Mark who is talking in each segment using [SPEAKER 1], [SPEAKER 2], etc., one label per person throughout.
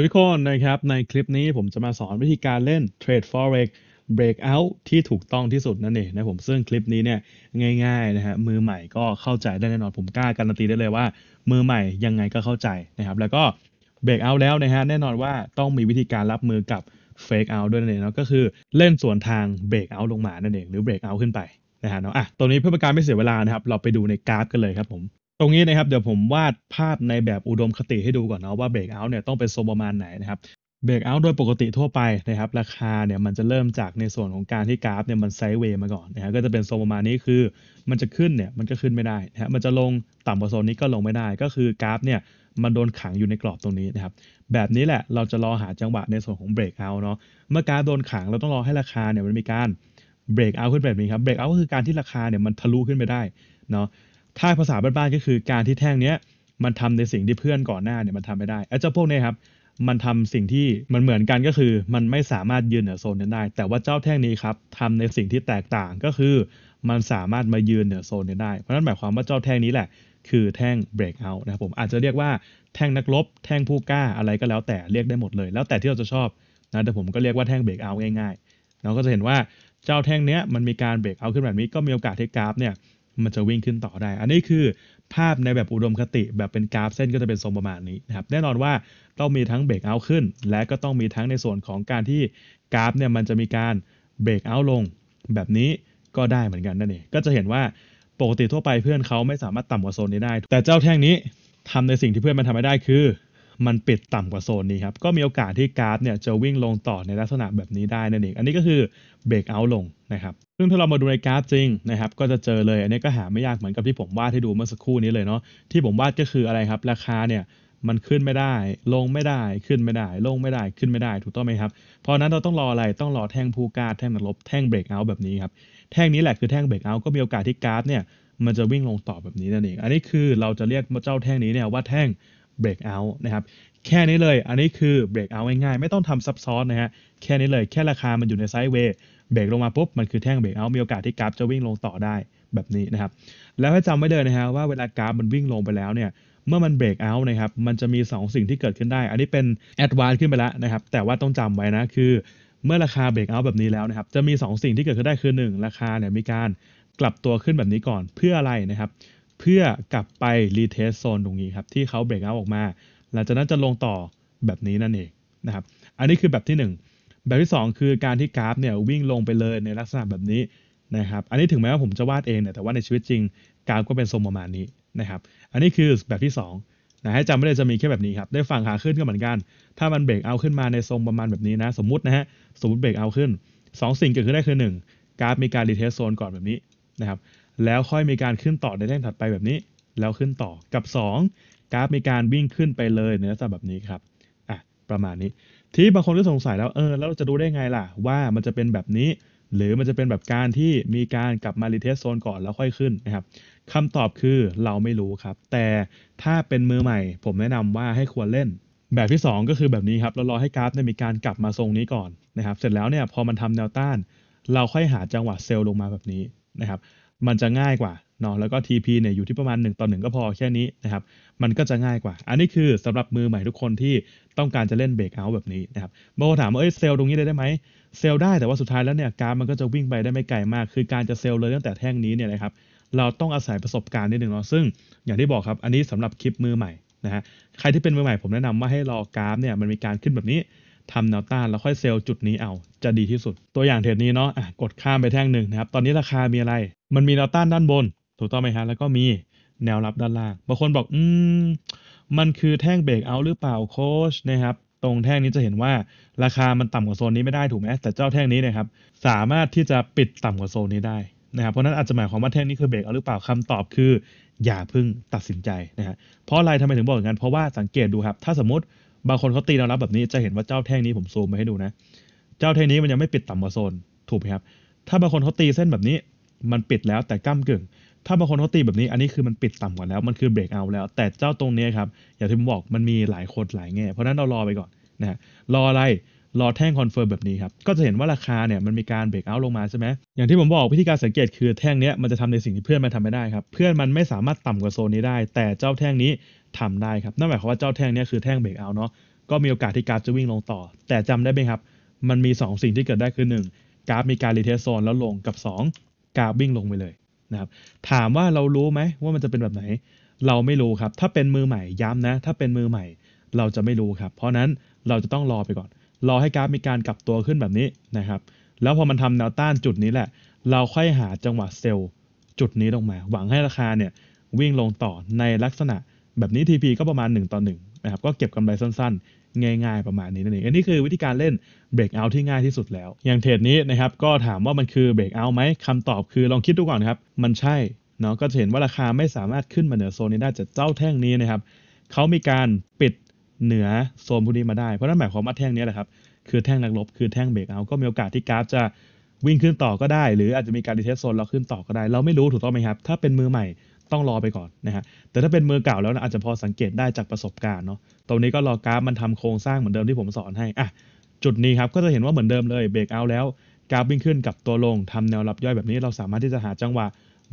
[SPEAKER 1] วัสดีทุกคนนะครับในคลิปนี้ผมจะมาสอนวิธีการเล่น Trade Forex Breakout ที่ถูกต้องที่สุดนั่นเองนะผมซึ่งคลิปนี้เนี่ยง่ายๆนะฮะมือใหม่ก็เข้าใจได้แน่นอนผมกล้าการันตีได้เลยว่ามือใหม่ยังไงก็เข้าใจนะครับแล้วก็ Breakout แล้วนะฮะแน่นอนว่าต้องมีวิธีการรับมือกับ Fake Out ด้วยนั่นเองเนาะก็คือเล่นส่วนทาง Breakout ลงมานั่นเองหรือ Breakout ขึ้นไปนะฮะเนาะอ่ะตัวนี้เพื่อเป็นการไม่เสียเวลานะครับเราไปดูในกราฟกันเลยครับผมตรงนี้นะครับเดี๋ยวผมวาดภาพในแบบอุดมคติให้ดูก่อนเนาะว่าเบรกเอาท์เนี่ยต้องเป็นโซนประมาณไหนนะครับเบรกเอาท์โดยปกติทั่วไปนะครับราคาเนี่ยมันจะเริ่มจากในส่วนของการที่กราฟเนี่ยมันไซด์เวย์มาก่อนนะฮะก็จะเป็นโซนประมาณนี้คือ มันจะขึ้นเนี่ยมันก็ขึ้นไม่ได้นะฮะมันจะลงต่ำกว่าโซนนี้ก็ลงไม่ได้ก็คือกราฟเนี่ยมันโดนขังอยู่ในกรอบตรงนี้นะครับแบบนี้แหละเราจะรอหาจังหวะในส่วนของเบรกเอาท์เนาะเมื่อกราฟโดนขังเราต้องรอให้ราคาเนี่ยมันมีการเบรกเอาท์ขึ้นแบบนี้ครับเบรกเอาท์ก็คือการที่ราคาเนี่ยมันทะลุขึ้นไปได้เนาะถ้าภาษาบ้านๆก็คือการที่แท่งเนี้ยมันทำในสิ่งที่เพื่อนก่อนหน้าเนี่ยมันทำไม่ได้ ไอ้เจ้าพวกนี้ครับ มันทำสิ่งที่มันเหมือนกันก็คือมันไม่สามารถยืนเหนือโซนนั้นได้ แต่ว่าเจ้าแท่งนี้ครับทำในสิ่งที่แตกต่างก็คือมันสามารถมายืนเหนือโซนนั้ได้เพราะนั้นหมายความว่าเจ้าแท่งนี้แหละคือแท่ง break out นะครับผมอาจจะเรียกว่าแท่งนักรบแท่งผู้กล้าอะไรก็แล้วแต่เรียกได้หมดเลย แล้วแต่ที่เราจะชอบนะแต่ผมก็เรียกว่าแท่ง break out ง่ายๆเราก็จะเห็นว่าเจ้าแท่งเนี้ยมันมีการ break out ขึ้นแบบนี้ก็มีโอกาสที่กราฟเนี่ยมันจะวิ่งขึ้นต่อได้ อันนี้คือภาพในแบบอุดมคติ แบบเป็นกราฟเส้นก็จะเป็นทรงประมาณนี้นะครับ แน่นอนว่าต้องมีทั้งเบรกเอาขึ้น และก็ต้องมีทั้งในส่วนของการที่กราฟเนี่ยมันจะมีการเบรกเอาลง แบบนี้ก็ได้เหมือนกัน นั่นเอง ก็จะเห็นว่าปกติทั่วไปเพื่อนเขาไม่สามารถต่ำกว่าโซนนี้ได้ แต่เจ้าแท่งนี้ทำในสิ่งที่เพื่อนมันทำไม่ได้คือมันปิดต่ำกว่าโซนนี้ครับ ก็มีโอกาสที่กราฟเนี่ยจะวิ่งลงต่อในลักษณะแบบนี้ได้นั่นเอง อันนี้ก็คือเบรกเอาลงนะครับ ซึ่งถ้าเรามาดูในกราฟจริงนะครับ ก็จะเจอเลย อันนี้ก็หาไม่ยากเหมือนกับที่ผมวาดให้ดูเมื่อสักครู่นี้เลยเนาะ ที่ผมวาดก็คืออะไรครับ ราคาเนี่ยมันขึ้นไม่ได้ ลงไม่ได้ ขึ้นไม่ได้ ลงไม่ได้ ขึ้นไม่ได้ ถูกต้องไหมครับเพราะนั้นเราต้องรออะไร ต้องรอแท่งพูกาดแท่งนลบ แท่งเบรกเอาแบบนี้ครับ แท่งนี้แหละคือแท่งเบรกเอาก็มีโอกาสที่กราฟเนี่ยมันจะวิ่งลงต่อแบบนี้นั่นเองอันนี้คือเราจะเรียกเจ้าแท่งนี้เนี่ยว่าแท่ง breakout นะครับแค่นี้เลย อันนี้คือ breakout ง่ายๆ ไม่ต้องทำซับซ้อนนะฮะแค่นี้เลยแค่ราคามันอยู่ในไซด์เวย์เบรกลงมาปุ๊บมันคือแท่ง breakout มีโอกาสที่กราฟจะวิ่งลงต่อได้แบบนี้นะครับแล้วให้จำไว้เลยนะฮะว่าเวลากราฟมันวิ่งลงไปแล้วเนี่ยเมื่อมัน breakout นะครับมันจะมี 2 สิ่งที่เกิดขึ้นได้ อันนี้เป็น advance ขึ้นไปแล้วนะครับแต่ว่าต้องจำไว้นะคือเมื่อราคา breakout แบบนี้แล้วนะครับจะมี 2 สิ่งที่เกิดขึ้นได้คือ 1 ราคาเนี่ยมีการกลับตัวขึ้นแบบนี้ก่อนเพื่ออะไรนะครับเพื่อกลับไปรีเทสโซนตรงนี้ครับ ที่เขาเบรกเอาออกมาหลังจากนั้นจะลงต่อแบบนี้นั่นเองนะครับ อันนี้คือแบบที่ 1 แบบที่ 2 คือการที่กราฟเนี่ยวิ่งลงไปเลยในลักษณะแบบนี้นะครับ อันนี้ถึงแม้ว่าผมจะวาดเองเนี่ยแต่ว่าในชีวิตจริงกราฟก็เป็นทรงประมาณนี้นะครับ อันนี้คือแบบที่2นะให้จำไม่ได้จะมีแค่แบบนี้ครับ ได้ฝั่งขาขึ้นก็เหมือนกัน ถ้ามันเบรกเอาขึ้นมาในทรงประมาณแบบนี้นะ สมมตินะฮะสมมติเบรกเอาขึ้น 2 สิ่งเกิดขึ้นได้คือ 1 กราฟมีการรีเทสโซนก่อนแบบนี้นะครับแล้วค่อยมีการขึ้นต่อในเล่นถัดไปแบบนี้ แล้วขึ้นต่อกับ 2 กราฟมีการวิ่งขึ้นไปเลยในลักษณะแบบนี้ครับ อ่ะ ประมาณนี้ ที่บางคนก็สงสัยแล้ว เออแล้วเราจะดูได้ไงล่ะ ว่ามันจะเป็นแบบนี้ หรือมันจะเป็นแบบการที่มีการกลับมารีเทสโซนก่อนแล้วค่อยขึ้นนะครับคำตอบคือเราไม่รู้ครับ แต่ถ้าเป็นมือใหม่ผมแนะนำว่าให้ควรเล่น แบบที่ 2 ก็คือแบบนี้ครับเรารอให้กราฟเนี่ยมีการกลับมาทรงนี้ก่อนนะครับ เสร็จแล้วเนี่ย พอมันทำแนวต้าน เราค่อยหาจังหวะเซลล์ลงมาแบบนี้นะครับมันจะง่ายกว่าเนาะแล้วก็ TP เนี่ย อยู่ที่ประมาณ 1 ต่อ 1 ก็พอแค่นี้นะครับ มันก็จะง่ายกว่า อันนี้คือสำหรับมือใหม่ทุกคนที่ต้องการจะเล่นเบรกเอาท์แบบนี้นะครับบางคนถามว่า เอ้ยเซลตรงนี้ได้ไดไหม เซลได้ แต่ว่าสุดท้ายแล้วเนี่ยการมันก็จะวิ่งไปได้ไม่ไกลมาก คือการจะเซลเลยตั้งแต่แท่งนี้เนี่ยนะครับ เราต้องอาศัยประสบการณ์นิดหนึ่งเนาะซึ่ง อย่างที่บอกครับ อันนี้สำหรับคลิปมือใหม่นะฮะ ใครที่เป็นมือใหม่ผมแนะนำว่าให้รอกราฟเนี่ย มันมีการขึ้นแบบนี้ทำแนวต้านแล้วค่อยเซลล์จุดนี้เอาจะดีที่สุด ตัวอย่างเทรดนี้เนาะะกดข้ามไปแท่งหนึ่งนะครับ ตอนนี้ราคามีอะไร มันมีแนวต้านด้านบนถูกต้องไหมฮะแล้วก็มีแนวรับด้านล่าง บางคนบอก อืมมันคือแท่งเบรกเอาหรือเปล่าโค้ชนะครับ ตรงแท่งนี้จะเห็นว่าราคามันต่ำกว่าโซนนี้ไม่ได้ถูกไหมแต่เจ้าแท่งนี้นะครับสามารถที่จะปิดต่ำกว่าโซนนี้ได้นะครับเพราะนั้นอาจจะหมายความว่าแท่งนี้คือเบรกเอาหรือเปล่าคำตอบคือ อย่าพึ่งตัดสินใจนะฮะเพราะอะไรทำไมถึงบอกอย่างนั้น เพราะว่าสังเกตดูครับถ้าสมมติบางคนเขาตีแนวรับแบบนี้จะเห็นว่าเจ้าแท่งนี้ผมซูมมาให้ดูนะ เจ้าแท่งนี้มันยังไม่ปิดต่ำกว่าโซนถูกไหมครับถ้าบางคนเขาตีเส้นแบบนี้มันปิดแล้วแต่ก้ากึ่งถ้าบางคนเขาตีแบบนี้อันนี้คือมันปิดต่ำกว่าแล้วมันคือเบรกเอาแล้ว แต่เจ้าตรงนี้ครับอย่างที่ผมบอกมันมีหลายคนหลายแง่เพราะนั้นเรารอไปก่อนนะรออะไรรอแท่งคอนเฟิร์มแบบนี้ครับก็จะเห็นว่าราคาเนี่ยมันมีการเบรกเอาลงมาใช่ไหมอย่างที่ผมบอกวิธีการสังเกตคือแท่งเนี้ยมันจะทำในสิ่งที่เพื่อนมันทำไม่ได้ครับเพื่อนมันไม่สามารถต่ำกว่าโซนนี้ได้ แต่เจ้าแท่งนี้ทำได้ครับ นั่นหมายความว่าเจ้าแท่งนี้คือแท่งเบรกเอาเนาะ ก็มีโอกาสที่กราฟจะวิ่งลงต่อ แต่จำได้ไหมครับ มันมี 2 สิ่งที่เกิดได้คือ1กราฟมีการรีเทสโซนแล้วลง กับ2กราฟวิ่งลงไปเลยนะครับ ถามว่าเรารู้ไหมว่ามันจะเป็นแบบไหน เราไม่รู้ครับ ถ้าเป็นมือใหม่ย้ำนะ ถ้าเป็นมือใหม่เราจะไม่รู้ครับ เพราะนั้นเราจะต้องรอไปก่อน รอให้กราฟมีการกลับตัวขึ้นแบบนี้นะครับ แล้วพอมันทำแนวต้านจุดนี้แหละ เราค่อยหาจังหวะเซลล์จุดนี้ลงมา หวังให้ราคาเนี่ยวิ่งลงต่อในลักษณะแบบนี้ TP ก็ประมาณ1ต่อ1นะครับ ก็เก็บกำไรสั้นๆ ง่ายๆ ประมาณนี้นั่นเอง อันนี้คือวิธีการเล่นเบรกเอาที่ง่ายที่สุดแล้ว อย่างเทรดนี้นะครับ ก็ถามว่ามันคือเบรกเอาไหม คำตอบคือลองคิดดูก่อนนครับ มันใช่ เนาะ ก็จะเห็นว่าราคาไม่สามารถขึ้นมาเหนือโซนนี้ได้จากเจ้าแท่งนี้นะครับ เขามีการปิดเหนือโซนพวกนี้มาได้ เพราะนั่นหมายความว่าแท่งนี้แหละครับ คือแท่งนักลบ คือแท่งเบรกเอา ก็มีโอกาสที่กราฟจะวิ่งขึ้นต่อก็ได้ หรืออาจจะมีการดีเทสโซนเราขึ้นต่อก็ได้ เราไม่รู้ถูกต้องไหมครับถ้าเป็นมือใหม่ต้องรอไปก่อนนะฮะ แต่ถ้าเป็นมือเก่าแล้วนะอาจจะพอสังเกตได้จากประสบการณ์เนาะตรงนี้ก็รอกราฟมันทำโครงสร้างเหมือนเดิมที่ผมสอนให้อ่ะ จุดนี้ครับก็จะเห็นว่าเหมือนเดิมเลยเบรกเอาแล้วกราฟวิ่งขึ้นกับตัวลง ทำแนวรับย่อยแบบนี้ เราสามารถที่จะหาจังหวะ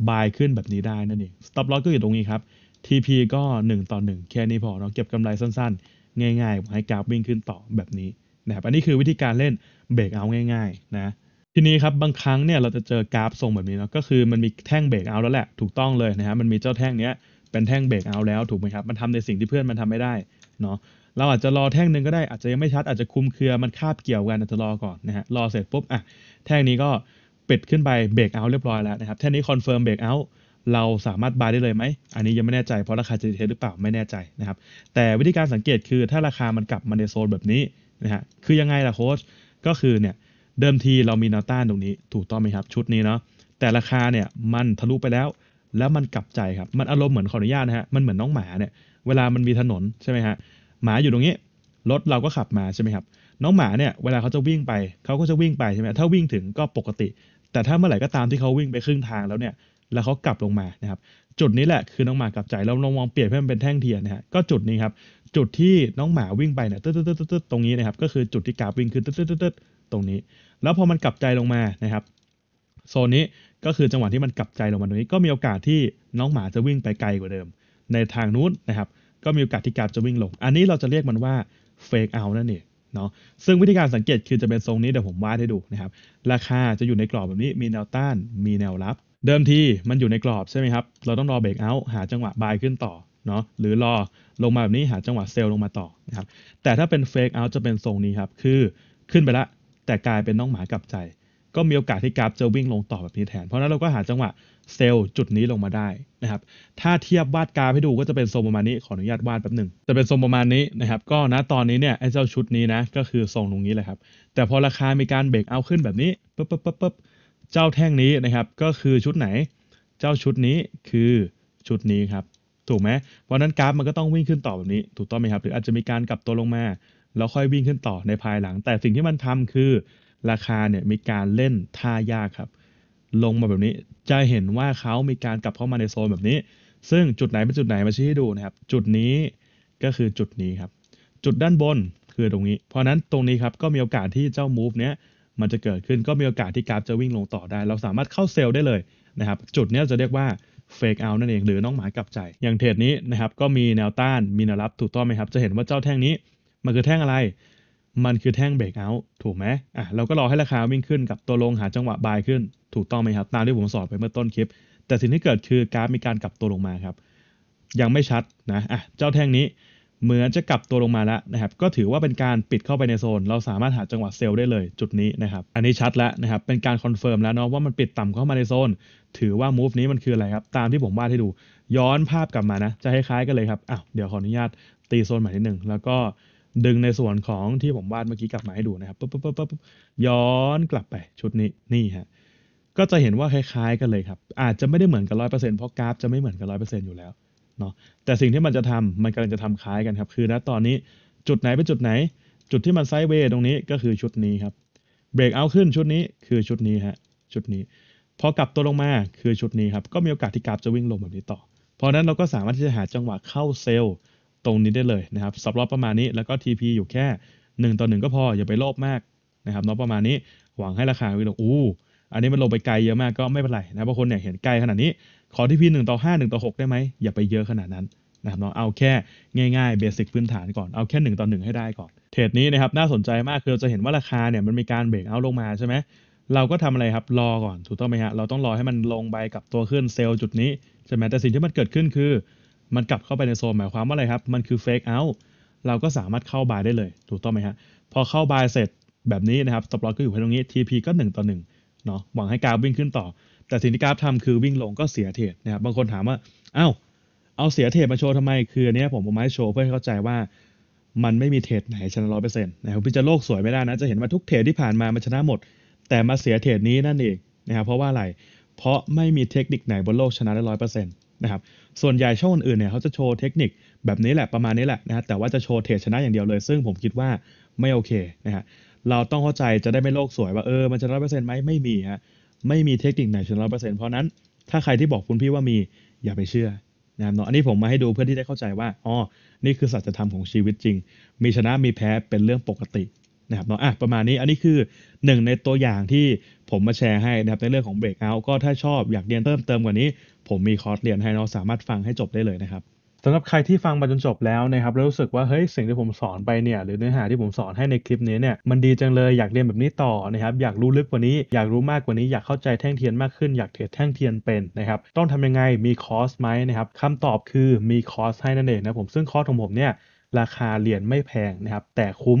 [SPEAKER 1] บายขึ้นแบบนี้ได้นั่นเองสต็อปลอสก็อยู่ตรงนี้ครับ TP ก็1ต่อ1แค่นี้พอเนาะเก็บกำไรสั้น ๆ ง่าย ๆ ให้กราฟวิ่งขึ้นต่อแบบนี้นะครับ อันนี้คือวิธีการเล่นเบรกเอาง่าย ๆ นะทีนี้ครับบางครั้งเนี่ยเราจะเจอกราฟทรงแบบนี้เนาะก็คือมันมีแท่งเบรกเอาแล้วแหละถูกต้องเลยนะฮะมันมีเจ้าแท่งเนี้ยเป็นแท่งเบรกเอา แล้วถูกไหมครับมันทำในสิ่งที่เพื่อนมันทำไม่ได้เนาะเราอาจจะรอแท่งหนึ่งก็ได้อาจจะยังไม่ชัด อาจจะคุมเครือมันคาบเกี่ยวกันอาจจะรอก่อนนะฮะรอเสร็จปุ๊บอ่ะแท่งนี้ก็ปิดขึ้นไปเบรกเอาเรียบร้อยแล้วนะครับแท่งนี้คอนเฟิร์มเบรกเอาเราสามารถบายได้เลยไหมอันนี้ยังไม่แน่ใจเพราะราคาจะเทหรือเปล่าไม่แน่ใจนะครับแต่วิธีการสังเกตคือถ้าราคามันกลับมาในโซนแบบนี้นะฮะคือยังไงล่ะโค้ชก็คือเนี่ยเดิมทีเรามีแนวต้านตรงนี้ถูกต้องไหมครับชุดนี้เนาะแต่ราคาเนี่ยมันทะลุไปแล้ว แล้วมันกลับใจครับมันอารมณ์เหมือนขออนุญาตนะฮะมันเหมือนน้องหมาเนี่ยเวลามันมีถนนใช่ไหมฮะหมาอยู่ตรงนี้รถเราก็ขับมาใช่ไหมครับ น้องหมาเนี่ยเวลาเขาจะวิ่งไปเขาก็จะวิ่งไปใช่ไหมถ้าวิ่งถึงก็ปกติ แต่ถ้าเมื่อไหร่ก็ตามที่เขาวิ่งไปครึ่งทางแล้วเนี่ย แล้วเขากลับลงมานะครับจุดนี้แหละคือน้องหมากลับใจเราลองมองเปลียนให้มันเป็นแท่งเทียนนะฮะก็จุดนี้ครับจุดที่น้องหมาวิ่งไปเนี่ยตึ๊ดตึ๊ดตึ๊ดตรงนี้นะครับก็คือจุดที่กราฟวิ่งขึ้นตึ๊ดตึ๊ดตึ๊ดตรงนี้ แล้วพอมันกลับใจลงมานะครับ โซนนี้ก็คือจังหวะที่มันกลับใจลงมาตรงนี้ ก็มีโอกาสที่น้องหมาจะวิ่งไปไกลกว่าเดิม ในทางนู้นนะครับ ก็มีโอกาสที่กาฟจะวิ่งลง อันนี้เราจะเรียกมันว่าเฟกเอานั่นเอง เนาะ ซึ่งวิธีการสังเกตคือจะเป็นทรงนี้เดี๋ยวผมวาดให้ดูนะครับ ราคาจะอยู่ในกรอบแบบนี้ มีแนวต้าน มีแนวรับ เดิมทีมันอยู่ในกรอบใช่ไหมครับ เราต้องรอเบรกเอาท์หาจังหวะบายขึ้นต่อ เนาะ หรือรอลงมาแบบนี้หาจังหวะเซลล์ลงมาต่อ นะครับ แต่ถ้าเป็นเฟกเอาท์จะเป็นทรงนี้ครับคือขึ้นไปละแต่กลายเป็นน้องหมากลับใจ ก็มีโอกาสที่กราฟจะวิ่งลงต่อแบบนี้แทน เพราะนั้นเราก็หาจังหวะเซลล์จุดนี้ลงมาได้นะครับ ถ้าเทียบวาดกราฟให้ดูก็จะเป็นทรงประมาณนี้ ขออนุญาตวาดแป๊บหนึ่งจะเป็นทรงประมาณนี้นะครับ ก็นะตอนนี้เนี่ยไอ้เจ้าชุดนี้นะ ก็คือทรงตรงนี้แหละครับ แต่พอราคามีการเบรกเอาขึ้นแบบนี้ปุ๊บปุ๊บปุ๊บปุ๊บเจ้าแท่งนี้นะครับ ก็คือชุดไหน เจ้าชุดนี้คือชุดนี้ครับ ถูกไหมเพราะนั้นกราฟมันก็ต้องวิ่งขึ้นต่อแบบนี้ ถูกต้องไหมครับ หรืออาจจะมีการกลับตัวลงมาแล้วค่อยวิ่งขึ้นต่อในภายหลัง แต่สิ่งที่มันทำคือราคาเนี่ยมีการเล่นท่ายากครับ ลงมาแบบนี้ จะเห็นว่าเขามีการกลับเข้ามาในโซนแบบนี้ ซึ่งจุดไหนเป็นจุดไหนมาชี้ให้ดูนะครับ จุดนี้ก็คือจุดนี้ครับ จุดด้านบนคือตรงนี้ เพราะนั้นตรงนี้ครับก็มีโอกาสที่เจ้า move เนี้ยมันจะเกิดขึ้นก็มีโอกาสที่กราฟจะวิ่งลงต่อได้ เราสามารถเข้าเซลล์ได้เลยนะครับ จุดนี้จะเรียกว่าเฟกเอานั่นเอง หรือ น้องหมากลับใจ อย่างเทรดนี้นะครับ ก็มีแนวต้าน มีแนวรับถูกต้องไหมครับ จะเห็นว่าเจ้าแท่งนี้มันคือแท่งอะไร มันคือแท่งเบรกเอาท์ถูกไหมอ่ะเราก็รอให้ราคาวิ่งขึ้นกับตัวลง หาจังหวะบายขึ้นถูกต้องไหมครับ ตามที่ผมสอนไปเมื่อต้นคลิป แต่สิ่งที่เกิดคือ กราฟมีการกลับตัวลงมาครับ ยังไม่ชัดนะอ่ะเจ้าแท่งนี้ เหมือนจะกลับตัวลงมาแล้วนะครับ ก็ถือว่าเป็นการปิดเข้าไปในโซน เราสามารถหาจังหวะเซลล์ได้เลยจุดนี้นะครับ อันนี้ชัดแล้วนะครับเป็นการคอนเฟิร์มแล้วเนาะว่ามันปิดต่ำเข้ามาในโซนถือว่ามูฟนี้มันคืออะไรครับ ตามที่ผมวาดให้ดู ย้อนภาพกลับมานะ จะคล้ายๆกันเลยครับอ้าวเดี๋ยวขออนุญาตตีโซนใหม่นิดหนึ่งแล้วก็ดึงในส่วนของที่ผมวาดเมื่อกี้กลับมาให้ดูนะครับปุ๊บปุ๊บปุ๊บปุ๊บย้อนกลับไปชุดนี้ นี่ฮะ ก็จะเห็นว่าคล้ายๆกันเลยครับ อาจจะไม่ได้เหมือนกันร้อยเปอร์เซ็นต์เพราะกราฟจะไม่เหมือนกันร้อยเปอร์เซ็นต์อยู่แล้ว เนาะ แต่สิ่งที่มันจะทำมันกำลังจะทำคล้ายกันครับ คือณตอนนี้จุดไหนเป็นจุดไหน จุดที่มันไซด์เวย์ตรงนี้ก็คือชุดนี้ครับ เบรกเอาขึ้นชุดนี้คือชุดนี้ฮะ ชุดนี้ พอกลับตัวลงมาคือชุดนี้ครับ ก็มีโอกาสที่กราฟจะวิ่งลงแบบนี้ต่อ เพราะนั้นเราก็สามารถที่จะหาจังหวะเข้าเซลล์ตรงนี้ได้เลยนะครับสับรอบประมาณนี้แล้วก็ TP อยู่แค่ 1ต่อ1ก็พอ อย่าไปโลภมากนะครับนอประมาณนี้หวังให้ราคาวิลอู้อันนี้มันลงไปไกลเยอะมากก็ไม่เป็นไรนะบางคนเนี่ยเห็นไกลขนาดนี้ ขอที่พีหนึ่งต่อห้าหนึ่งต่อหกได้ไหมอย่าไปเยอะขนาดนั้น นะครับน้องเอาแค่ง่ายๆเบสิกพื้นฐานก่อนเอาแค่หนึ่งต่อหนึ่งให้ได้ก่อนเทรดนี้นะครับน่าสนใจมากคือเราจะเห็นว่าราคาเนี่ยมันมีการเบรกเอาลงมาใช่ไหมเราก็ทำอะไรครับรอก่อนถูกต้องไหมฮะเราต้องรอให้มันลงไปกับตัวขึ้นเซลล์จุดนี้ใช่ไหมแต่สิ่งที่มันเกิดขึ้นคือมันกลับเข้าไปในโซนหมายความว่าอะไรครับ มันคือเฟกเอาท์เราก็สามารถเข้าบายได้เลยถูกต้องไหมฮะพอเข้าบายเสร็จแบบนี้นะครับสต็อปลอสก็อยู่ตรงนี้ TP ก็1 ต่อ1เนาะหวังให้กราฟวิ่งขึ้นต่อ แต่สิ่งที่กราฟทำคือวิ่งลงก็เสียเทรดนะครับบางคนถามว่า เอ้า เอาเสียเทรดมาโชว์ทำไมคืออันนี้ผมเอามาให้โชว์เพื่อให้เข้าใจว่ามันไม่มีเทรดไหนชนะร้อยเปอร์เซ็นต์นะครับพี่จะโลกสวยไม่ได้นะจะเห็นว่าทุกเทรดที่ผ่านมามันชนะหมด แต่มาเสียเทรดนี้นั่นเองนะครับเพราะว่าอะไรเพราะไม่มีเทคนิคไหนบนโลกชนะได้ร้อยเปอร์เซ็นต์นะครับ ส่วนใหญ่ช่องอื่นเนี่ย เขาจะโชว์เทคนิคแบบนี้แหละ ประมาณนี้แหละ นะฮะ แต่ว่าจะโชว์เทรดชนะอย่างเดียวเลย ซึ่งผมคิดว่าไม่โอเคนะฮะ เราต้องเข้าใจจะได้ไม่โลกสวยว่า เออมันจะร้อยเปอร์เซ็นต์ไหมไม่มีฮะ ไม่มีเทคนิคไหนชนะร้อยเปอร์เซ็นต์เพราะนั้นถ้าใครที่บอกคุณพี่ว่ามีอย่าไปเชื่อ นะครับเนาะ อันนี้ผมมาให้ดูเพื่อที่ได้เข้าใจว่าอ๋อ นี่คือสัจธรรมของชีวิตจริง มีชนะมีแพ้เป็นเรื่องปกตินะครับเนาะอ่ะประมาณนี้อันนี้คือหนึ่งในตัวอย่างที่ผมมาแชร์ให้นะครับในเรื่องของ breakout ก็ถ้าชอบอยากเรียนเพิ่มเติมกว่านี้ ผมมีคอร์สเรียนให้เนาะสามารถฟังให้จบได้เลยนะครับสำหรับใครที่ฟังมาจนจบแล้วนะครับแล้ว รู้สึกว่า เฮ้ย สิ่งที่ผมสอนไปเนี่ยหรือเนื้อหาที่ผมสอนให้ในคลิปนี้เนี่ยมันดีจังเลยอยากเรียนแบบนี้ต่อนะครับอยากรู้ลึกกว่านี้อยากรู้มากกว่านี้ อยากเข้าใจแท่งเทียนมากขึ้นอยากเทรดแท่งเทียนเป็นนะครับต้องทำยังไงมีคอร์สไหมนะครับคำตอบคือมีคอร์สให้นั่นเองนะผมซึ่งคอร์สของผมเนี่ยราคาเรียญไม่แพงนะครับแต่คุ้ม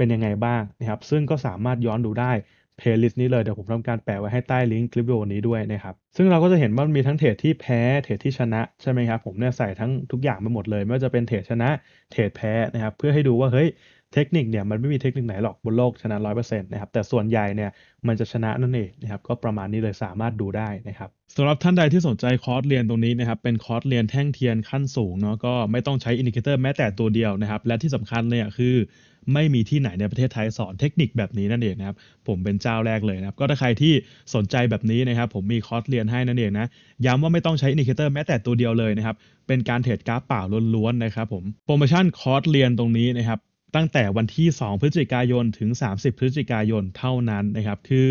[SPEAKER 1] เป็นยังไงบ้างนะครับ ซึ่งก็สามารถย้อนดูได้เพลย์ลิสต์นี้เลย เดี๋ยวผมทำการแปะไว้ให้ใต้ลิงก์คลิปวิดีโอนี้ด้วยนะครับ ซึ่งเราก็จะเห็นว่ามีทั้งเทรดที่แพ้ เทรดที่ชนะ ใช่ไหมครับ ผมเนี่ยใส่ทั้งทุกอย่างไปหมดเลย ไม่ว่าจะเป็นเทรดชนะ เทรดแพ้นะครับ เพื่อให้ดูว่าเฮ้ยเทคนิคเนี่ยมันไม่มีเทคนิคไหนหรอก บนโลกชนะ 100%นะครับ แต่ส่วนใหญ่เนี่ยมันจะชนะนั่นเองนะครับ ก็ประมาณนี้เลยสามารถดูได้นะครับสำหรับท่านใดที่สนใจคอร์สเรียนตรงนี้นะครับ เป็นคอร์สเรียนแท่งเทียนขั้นสูงเนาะก็ไม่ต้องใช้อินดิเคเตอร์แม้แต่ตัวเดียวนะครับและที่สำคัญเลยคือไม่มีที่ไหนในประเทศไทยสอนเทคนิคแบบนี้นั่นเองนะครับ ผมเป็นเจ้าแรกเลยนะครับ ก็ถ้าใครที่สนใจแบบนี้นะครับ ผมมีคอร์สเรียนให้นั่นเองนะ ย้ำว่าไม่ต้องใช้อินดิเคเตอร์แม้แต่ตัวเดียวเลยนะครับ เป็นการเทรดกราฟเปล่าล้วนๆนะครับผม โปรโมชั่นคอร์สเรียนตรงนี้นะครับ ตั้งแต่วันที่ 2 พฤศจิกายนถึง 30 พฤศจิกายนเท่านั้นนะครับ คือ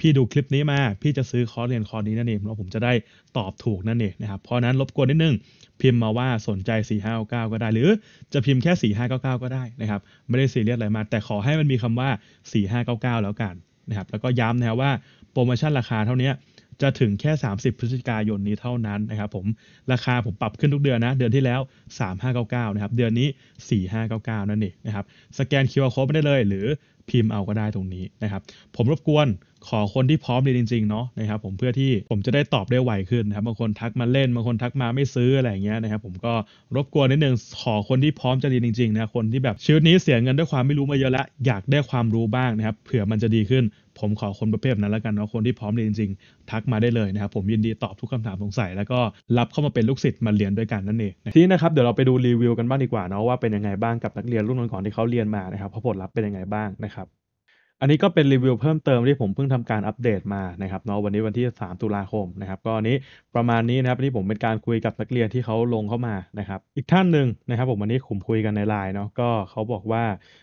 [SPEAKER 1] พี่ดูคลิปนี้มา พี่จะซื้อคอร์สเรียนคอร์สนี้นั่นเองแล้วผมจะได้ตอบถูกนั่นเองนะครับ เพราะนั้นรบกวนนิดนึง พิมพ์มาว่าสนใจ 4599 ก็ได้ หรือจะพิมพ์แค่ 4599 ก็ได้นะครับไม่ได้ซีเรียสอะไรมา แต่ขอให้มันมีคำว่า 4599 แล้วกันนะครับแล้วก็ย้ำนะว่าโปรโมชั่นราคาเท่านี้จะถึงแค่ 30 พฤศจิกายนนี้เท่านั้นนะครับผมราคาผมปรับขึ้นทุกเดือนนะ เดือนที่แล้ว 3599นะครับเดือนนี้ 4599นั่นเองนะครับสแกน QR code ไม่ได้เลย หรือพิมพ์เอาก็ได้ตรงนี้นะครับผมรบกวนขอคนที่พร้อมเรียนจริงๆเนาะนะครับผมเพื่อที่ผมจะได้ตอบได้ไวขึ้นนะครับบางคนทักมาเล่นบางคนทักมาไม่ซื้อ อะไรอย่างเงี้ยนะครับผมก็รบกวนนิดนึงขอคนที่พร้อมจะเรียนจริงๆนะคนที่แบบชีวิตนี้เสียเงินด้วยความไม่รู้มาเยอะละอยากได้ความรู้บ้างนะครับเผื่อมันจะดีขึ้นผมขอคนประเภทนั้นแล้วกันเนาะคนที่พร้อมเรียนจริงๆทักมาได้เลยนะครับ ผมยินดีตอบทุกคำถามสงสัยแล้วก็รับเข้ามาเป็นลูกศิษย์มาเรียนด้วยกันนั่นเองทีนี้นะครับเดี๋ยวเราไปดูรีวิวกันบ้างดีกว่าเนาะว่าเป็นยังไงบ้างกับนักเรียนรุ่นก่อนๆที่เขาเรียนมานะครับผลลัพธ์เป็นยังไงบ้างนะครับ อันนี้ก็เป็นรีวิวเพิ่มเติมที่ผมเพิ่งทำการอัปเดตมานะครับเนาะวันนี้วันที่ 3 ตุลาคมนะครับ ก็อันนี้ประมาณนี้นะครับนี่ผมเป็นการคุยกับนักเรียนที่เขาลงเข้ามานะครับอีกท่านหนึ่งนะครับ ผมวันนี้ผมคุยกันในไลน์เนาะก็เขาบอกว่า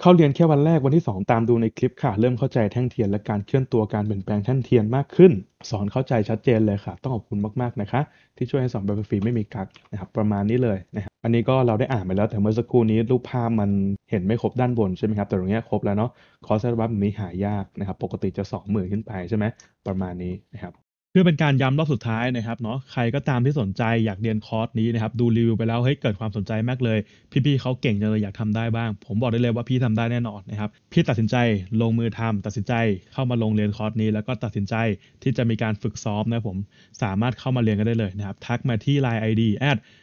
[SPEAKER 1] เข้าเรียนแค่วันแรกวันที่ 2 ตามดูในคลิปค่ะ เริ่มเข้าใจแท่งเทียนและการเคลื่อนตัวการเปลี่ยนแปลงแท่งเทียนมากขึ้น สอนเข้าใจชัดเจนเลยค่ะ ต้องขอบคุณมากๆนะคะ ที่ช่วยให้สอนแบบฟรีไม่มีกักนะครับประมาณนี้เลยนะครับอันนี้ก็เราได้อ่านไปแล้วแต่เมื่อสักครู่นี้ รูปภาพมันเห็นไม่ครบด้านบนใช่ไหมครับแต่ตรงนี้ครบแล้วเนาะคอร์สแอดวานซ์นี้หายากนะครับปกติจะ2มื่นขึ้นไปใช่ไหมประมาณนี้นะครับเพื่อเป็นการย้ำรอบสุดท้ายนะครับเนาะใครก็ตามที่สนใจอยากเรียนคอร์สนี้นะครับดูรีวิวไปแล้วเฮ้ยเกิดความสนใจมากเลย พี่ๆเขาเก่งจังเลยอยากทำได้บ้าง ผมบอกได้เลยว่าพี่ทำได้แน่นอนนะครับพี่ตัดสินใจลงมือทำ ตัดสินใจเข้ามาลงเรียนคอร์สนี้แล้วก็ตัดสินใจที่จะมีการฝึกซ้อมนะผมสามารถเข้ามาเรียนกันได้เลยนะครับทักมาที่อดีแ ID